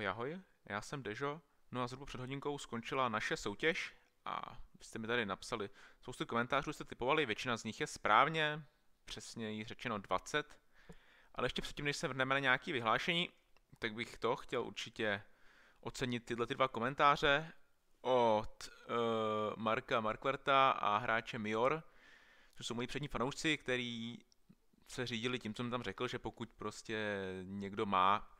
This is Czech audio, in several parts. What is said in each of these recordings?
Ahoj, ahoj, já jsem Dežo. No a zhruba před hodinkou skončila naše soutěž a jste mi tady napsali spoustu komentářů, jste typovali, většina z nich je správně, přesněji řečeno 20. Ale ještě předtím, než se vrneme na nějaké vyhlášení, tak bych to chtěl určitě ocenit tyhle ty dva komentáře od uh, Marka Markverta a hráče Mior, což jsou moji přední fanoušci, který se řídili tím, co jsem tam řekl, že pokud prostě někdo má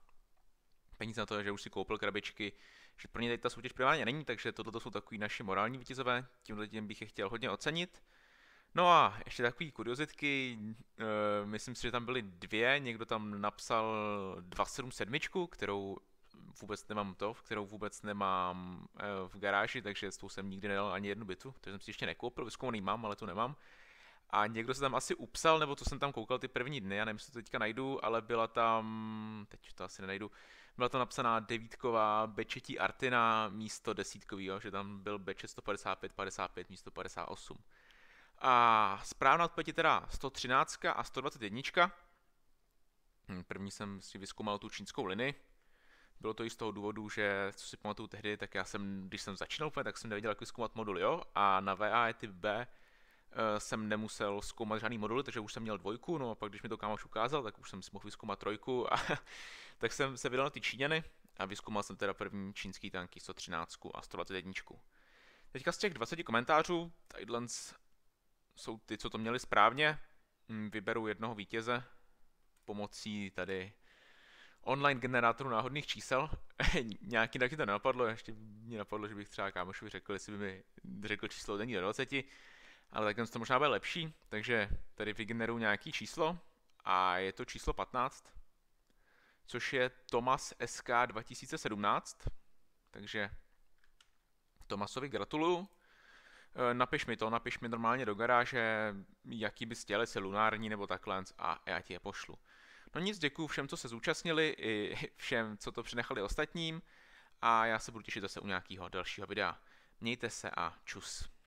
peníze na to, že už si koupil krabičky, že pro ně tady ta soutěž primárně není, takže tohle jsou takový naši morální vítězové, tímhle tím bych je chtěl hodně ocenit. No a ještě takové kuriozitky, e, myslím si, že tam byly dvě, někdo tam napsal 277, kterou vůbec nemám to, kterou vůbec nemám e, v garáži, takže s tou jsem nikdy nedal ani jednu bitu, takže jsem si ještě nekoupil, vyskoumaný mám, ale to nemám a někdo se tam asi upsal, nebo co jsem tam koukal ty první dny, já nevím, jestli to teďka najdu, ale byla tam, teď to asi nenajdu, byla tam napsaná devítková bečetí Artina místo desítkovýho, že tam byl beče 155, 55 místo 58. A správná odpověď je teda 113 a 121. Hm, první jsem si vyzkoumal tu čínskou linii. Bylo to i z toho důvodu, že co si pamatuju tehdy, tak já jsem, když jsem začínal úplně, tak jsem nevěděl, jak vyzkoumat modul, jo? A na VA je typ B Eh, jsem nemusel zkoumat žádný moduly, takže už jsem měl dvojku, no a pak když mi to kámoš ukázal, tak už jsem si mohl vyzkoumat trojku a tak jsem se vydal na ty Číňany a vyzkoumal jsem teda první čínský tanky 113 a 121. Teďka z těch 20 komentářů, tadyhle jsou ty, co to měli správně, mm, vyberu jednoho vítěze pomocí tady online generátoru náhodných čísel. Nějaký taky to nenapadlo, ještě mě napadlo, že bych třeba kámošovi řekl, jestli by mi řekl číslo od 1 do 20, ale ten to možná bude lepší, takže tady vygeneruju nějaký číslo a je to číslo 15, což je Tomas SK 2017, takže Tomasovi gratuluju. E, napiš mi to, napiš mi normálně do garáže, jaký bys chtěl, jestli lunární nebo takhle a já ti je pošlu. No nic, děkuji všem, co se zúčastnili i všem, co to přinechali ostatním a já se budu těšit zase u nějakého dalšího videa. Mějte se a čus.